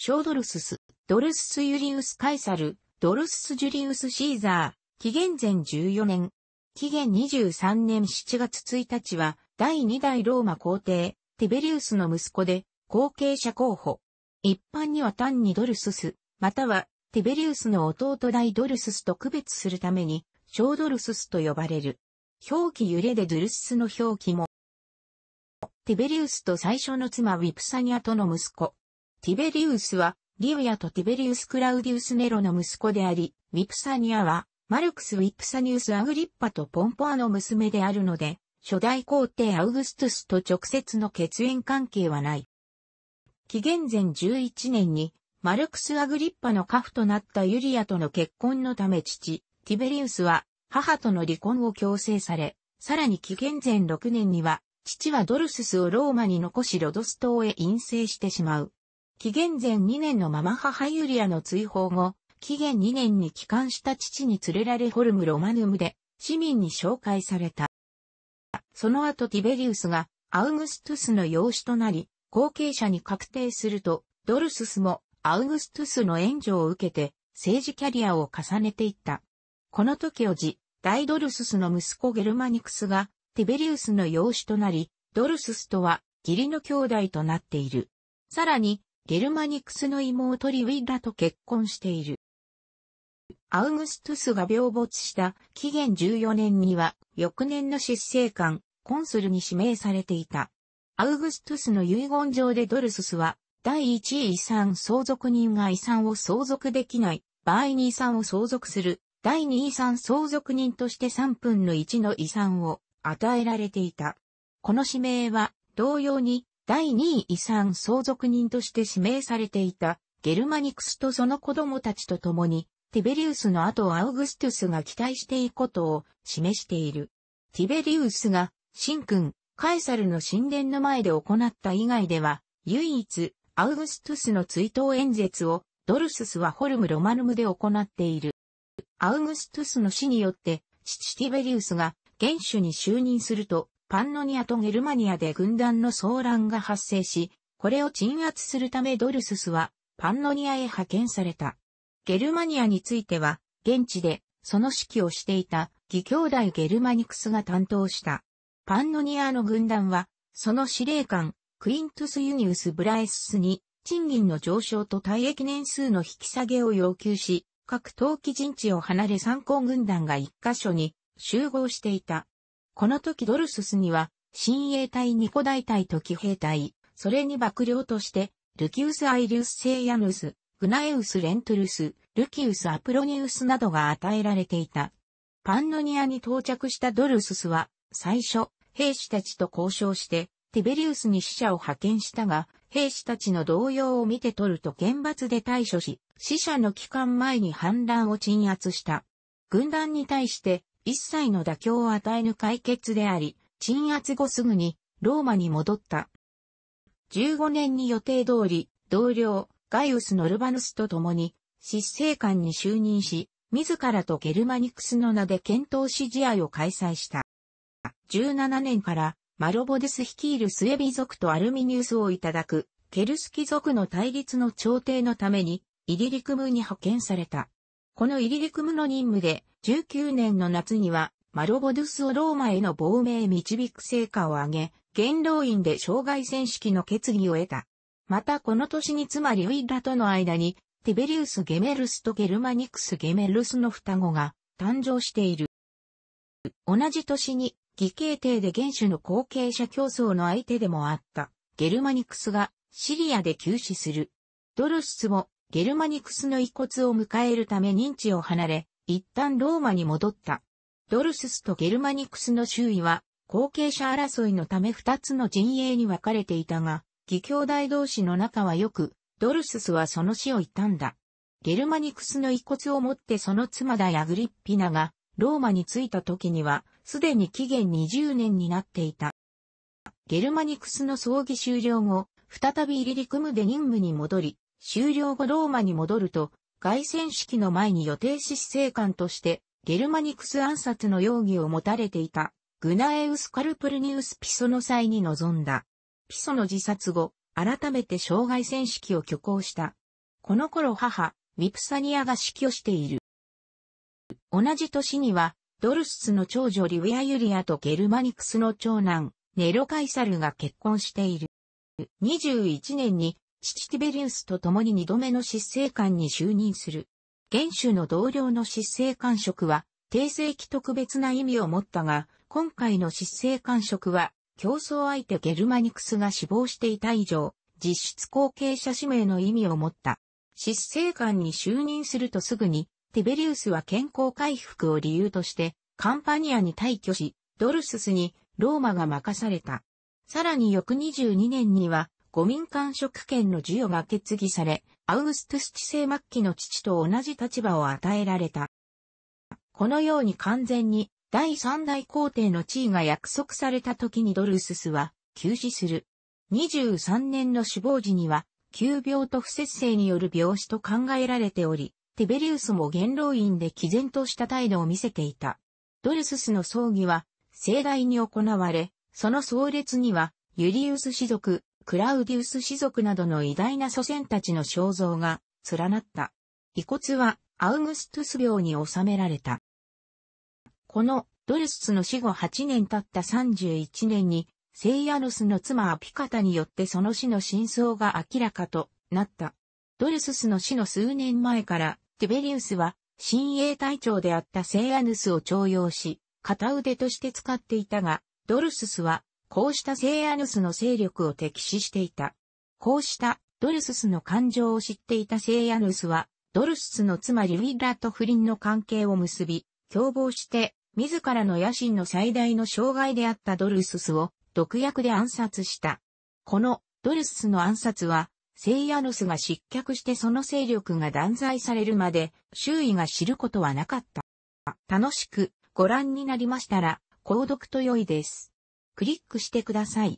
ショードルスス、ドルススユリウス・カイサル、ドルスス・ジュリウス・シーザー、紀元前14年、紀元23年7月1日は、第2代ローマ皇帝、ティベリウスの息子で、後継者候補。一般には単にドルスス、または、ティベリウスの弟大ドルススと区別するために、小ドルススと呼ばれる。表記揺れでドルススの表記も、ティベリウスと最初の妻ウィプサニアとの息子、ティベリウスは、リウヤとティベリウス・クラウディウス・ネロの息子であり、ウィプサニアは、マルクス・ウィプサニウス・アグリッパとポンポアの娘であるので、初代皇帝アウグストゥスと直接の血縁関係はない。紀元前11年に、マルクス・アグリッパの家父となったユリアとの結婚のため父、ティベリウスは、母との離婚を強制され、さらに紀元前6年には、父はドルススをローマに残しロドス島へ陰性してしまう。紀元前2年のまま母ユリアの追放後、紀元2年に帰還した父に連れられホルム・ロマヌムで市民に紹介された。その後ティベリウスがアウグストゥスの養子となり、後継者に確定すると、ドルススもアウグストゥスの援助を受けて政治キャリアを重ねていった。この時おじ、大ドルススの息子ゲルマニクスがティベリウスの養子となり、ドルススとは義理の兄弟となっている。さらに、ゲルマニクスの妹リウィラと結婚している。アウグストゥスが病没した紀元14年には翌年の執政官、コンスルに指名されていた。アウグストゥスの遺言状でドルススは第一位遺産相続人が遺産を相続できない場合に遺産を相続する第二遺産相続人として3分の1の遺産を与えられていた。この指名は同様に第2位遺産相続人として指名されていたゲルマニクスとその子供たちと共に、ティベリウスの後をアウグストゥスが期待していくことを示している。ティベリウスが、神君、カエサルの神殿の前で行った以外では、唯一、アウグストゥスの追悼演説を、ドルススはホルム・ロマヌムで行っている。アウグストゥスの死によって、父ティベリウスが元首に就任すると、パンノニアとゲルマニアで軍団の騒乱が発生し、これを鎮圧するためドルススはパンノニアへ派遣された。ゲルマニアについては、現地でその指揮をしていた義兄弟ゲルマニクスが担当した。パンノニアの軍団は、その司令官、クイントゥス・ユニウス・ブラエススに、賃金の上昇と退役年数の引き下げを要求し、各冬季陣地を離れ参考軍団が一箇所に集合していた。この時ドルススには、親衛隊ニコ大隊と騎兵隊、それに幕僚として、ルキウス・アイリウス・セイヤヌス、グナエウス・レントルス、ルキウス・アプロニウスなどが与えられていた。パンノニアに到着したドルススは、最初、兵士たちと交渉して、ティベリウスに死者を派遣したが、兵士たちの動揺を見て取ると厳罰で対処し、死者の期間前に反乱を鎮圧した。軍団に対して、一切の妥協を与えぬ解決であり、鎮圧後すぐにローマに戻った。15年に予定通り、同僚、ガイウス・ノルバヌスと共に、執政官に就任し、自らとゲルマニクスの名で検討し試合を開催した。17年から、マロボデス率いるスエビ族とアルミニウスをいただく、ケルスキ族の対立の調停のために、イリリクムに派遣された。このイリリクムの任務で、19年の夏には、マロボドゥスをローマへの亡命導く成果を上げ、元老院で障害戦式の決議を得た。またこの年に妻リウィラとの間に、ティベリウス・ゲメルスとゲルマニクス・ゲメルスの双子が誕生している。同じ年に、義兄帝で元首の後継者競争の相手でもあった、ゲルマニクスがシリアで急死する。ドルスもゲルマニクスの遺骨を迎えるため認知を離れ、一旦ローマに戻った。ドルススとゲルマニクスの周囲は、後継者争いのため二つの陣営に分かれていたが、義兄弟同士の仲は良く、ドルススはその死を悼んだ。ゲルマニクスの遺骨を持ってその妻だやグリッピナが、ローマに着いた時には、すでに期限20年になっていた。ゲルマニクスの葬儀終了後、再びイリリクムで任務に戻り、終了後ローマに戻ると、凱旋式の前に予定死死生官として、ゲルマニクス暗殺の容疑を持たれていた、グナエウス・カルプルニウス・ピソの際に臨んだ。ピソの自殺後、改めて障害戦式を挙行した。この頃母、ウィプサニアが死去している。同じ年には、ドルスの長女リウィア・ユリアとゲルマニクスの長男、ネロ・カイサルが結婚している。21年に父ティベリウスと共に二度目の執政官に就任する。元首の同僚の執政官職は、定世紀特別な意味を持ったが、今回の執政官職は、競争相手ゲルマニクスが死亡していた以上、実質後継者指名の意味を持った。執政官に就任するとすぐに、ティベリウスは健康回復を理由として、カンパニアに退去し、ドルススにローマが任された。さらに翌22年には、五民間職権の授与が決議され、アウグストゥス治世末期の父と同じ立場を与えられた。このように完全に第三代皇帝の地位が約束された時にドルススは休止する。23年の死亡時には、急病と不節制による病死と考えられており、テベリウスも元老院で毅然とした態度を見せていた。ドルススの葬儀は盛大に行われ、その葬列にはユリウス氏族、クラウディウス氏族などの偉大な祖先たちの肖像が連なった。遺骨はアウグストゥス病に収められた。このドルスの死後8年経った31年に、セイアヌスの妻アピカタによってその死の真相が明らかとなった。ドルススの死の数年前から、ティベリウスは、親衛隊長であったセイアヌスを徴用し、片腕として使っていたが、ドルススはこうしたセイアヌスの勢力を敵視していた。こうしたドルススの感情を知っていたセイアヌスは、ドルススの妻リュイラと不倫の関係を結び、共謀して、自らの野心の最大の障害であったドルススを毒薬で暗殺した。このドルススの暗殺は、セイアヌスが失脚してその勢力が断罪されるまで、周囲が知ることはなかった。楽しくご覧になりましたら、購読と良いです。クリックしてください。